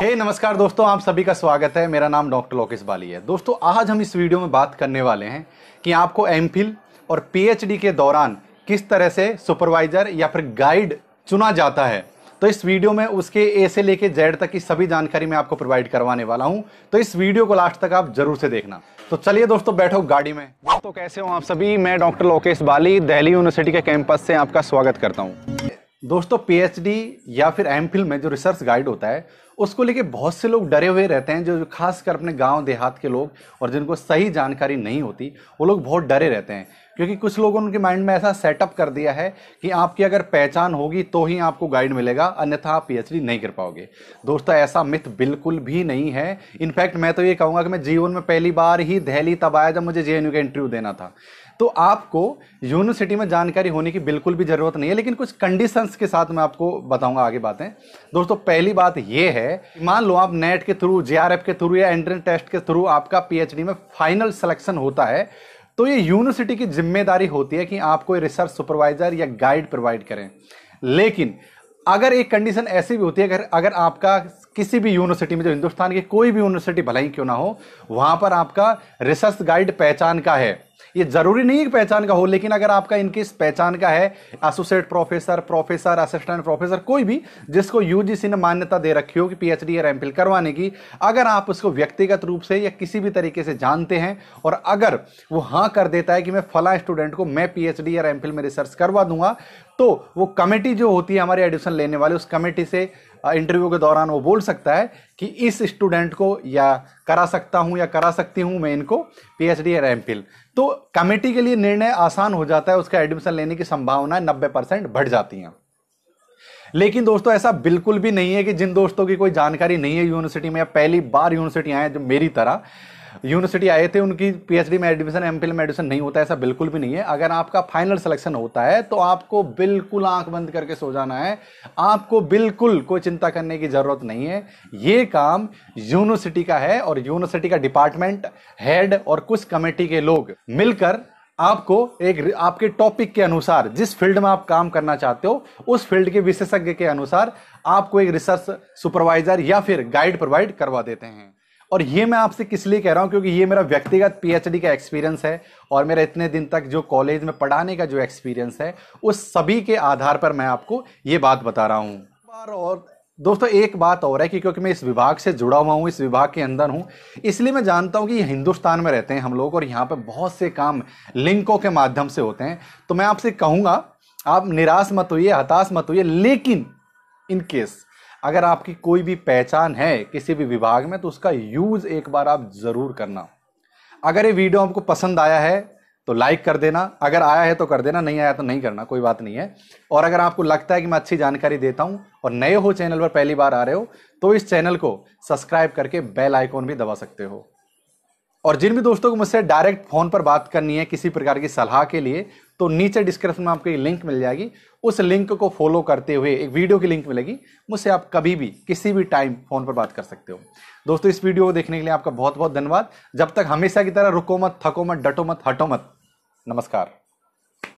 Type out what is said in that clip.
हे hey, नमस्कार दोस्तों आप सभी का स्वागत है मेरा नाम डॉक्टर लोकेश बाली है दोस्तों आज हम इस वीडियो में बात करने वाले हैं कि आपको एम और पी के दौरान किस तरह से सुपरवाइजर या फिर गाइड चुना जाता है तो इस वीडियो में उसके ए से लेके जेड तक की सभी जानकारी मैं आपको प्रोवाइड करवाने वाला हूं तो इस वीडियो को लास्ट तक आप जरूर से देखना तो चलिए दोस्तों बैठो गाड़ी में दोस्तों कैसे हो आप सभी मैं डॉक्टर लोकेश बाली दिल्ली यूनिवर्सिटी के कैंपस से आपका स्वागत करता हूँ दोस्तों पीएचडी या फिर एम में जो रिसर्च गाइड होता है उसको लेके बहुत से लोग डरे हुए रहते हैं जो खासकर अपने गांव देहात के लोग और जिनको सही जानकारी नहीं होती वो लोग बहुत डरे रहते हैं क्योंकि कुछ लोगों उनके माइंड में ऐसा सेटअप कर दिया है कि आपकी अगर पहचान होगी तो ही आपको गाइड मिलेगा अन्यथा आप पीएचडी नहीं कर पाओगे दोस्तों ऐसा मिथ बिल्कुल भी नहीं है इनफैक्ट मैं तो ये कहूँगा कि मैं जीवन में पहली बार ही दहली तब आया जब मुझे जे का इंटरव्यू देना था तो आपको यूनिवर्सिटी में जानकारी होने की बिल्कुल भी ज़रूरत नहीं है लेकिन कुछ कंडीशंस के साथ मैं आपको बताऊंगा आगे बातें दोस्तों पहली बात यह है है मान लो आप नेट के थ्रू जे के थ्रू या एंट्रेंस टेस्ट के थ्रू आपका पी में फाइनल सिलेक्शन होता है तो ये यूनिवर्सिटी की जिम्मेदारी होती है कि आपको रिसर्च सुपरवाइजर या गाइड प्रोवाइड करें लेकिन अगर एक कंडीशन ऐसी भी होती है अगर अगर आपका किसी भी यूनिवर्सिटी में जो हिंदुस्तान की कोई भी यूनिवर्सिटी भलाई क्यों ना हो वहाँ पर आपका रिसर्च गाइड पहचान का है ये जरूरी नहीं है पहचान का हो लेकिन अगर आपका इनकेस पहचान का है associate professor professor assistant professor कोई भी जिसको यूजीसी ने मान्यता दे रखी हो कि पीएचडी या फिल करवाने की अगर आप उसको व्यक्तिगत रूप से या किसी भी तरीके से जानते हैं और अगर वो हाँ कर देता है कि मैं फला स्टूडेंट को मैं पीएचडी या फिल में रिसर्च करवा दूंगा तो वो कमेटी जो होती है हमारी एडमिशन लेने वाली उस कमेटी से इंटरव्यू के दौरान वो बोल सकता है कि इस स्टूडेंट को या करा सकता हूँ या करा सकती हूँ मैं इनको पीएचडी या एम तो कमेटी के लिए निर्णय आसान हो जाता है उसका एडमिशन लेने की संभावना नब्बे परसेंट बढ़ जाती हैं लेकिन दोस्तों ऐसा बिल्कुल भी नहीं है कि जिन दोस्तों की कोई जानकारी नहीं है यूनिवर्सिटी में या पहली बार यूनिवर्सिटी आए जो मेरी तरह यूनिवर्सिटी आए थे उनकी पीएचडी में एडमिशन एम में एडमिशन नहीं होता ऐसा बिल्कुल भी नहीं है अगर आपका फाइनल सिलेक्शन होता है तो आपको बिल्कुल आंख बंद करके सो जाना है आपको बिल्कुल कोई चिंता करने की ज़रूरत नहीं है ये काम यूनिवर्सिटी का है और यूनिवर्सिटी का डिपार्टमेंट हेड और कुछ कमेटी के लोग मिलकर आपको एक आपके टॉपिक के अनुसार जिस फील्ड में आप काम करना चाहते हो उस फील्ड के विशेषज्ञ के अनुसार आपको एक रिसर्च सुपरवाइजर या फिर गाइड प्रोवाइड करवा देते हैं और ये मैं आपसे किस लिए कह रहा हूँ क्योंकि ये मेरा व्यक्तिगत पीएचडी का एक्सपीरियंस है और मेरा इतने दिन तक जो कॉलेज में पढ़ाने का जो एक्सपीरियंस है उस सभी के आधार पर मैं आपको ये बात बता रहा हूँ और दोस्तों एक बात और है कि क्योंकि मैं इस विभाग से जुड़ा हुआ हूँ इस विभाग के अंदर हूँ इसलिए मैं जानता हूँ कि हिंदुस्तान में रहते हैं हम लोग और यहाँ पर बहुत से काम लिंकों के माध्यम से होते हैं तो मैं आपसे कहूँगा आप निराश मत होइए हताश मत होइए लेकिन इन केस अगर आपकी कोई भी पहचान है किसी भी विभाग में तो उसका यूज़ एक बार आप ज़रूर करना अगर ये वीडियो आपको पसंद आया है तो लाइक कर देना अगर आया है तो कर देना नहीं आया तो नहीं करना कोई बात नहीं है और अगर आपको लगता है कि मैं अच्छी जानकारी देता हूँ और नए हो चैनल पर पहली बार आ रहे हो तो इस चैनल को सब्सक्राइब करके बेल आइकॉन भी दबा सकते हो और जिन भी दोस्तों को मुझसे डायरेक्ट फोन पर बात करनी है किसी प्रकार की सलाह के लिए तो नीचे डिस्क्रिप्शन में आपको एक लिंक मिल जाएगी उस लिंक को फॉलो करते हुए एक वीडियो की लिंक मिलेगी मुझसे आप कभी भी किसी भी टाइम फोन पर बात कर सकते हो दोस्तों इस वीडियो को देखने के लिए आपका बहुत बहुत धन्यवाद जब तक हमेशा की तरह रुको मत थको मत डटो मत हटो मत नमस्कार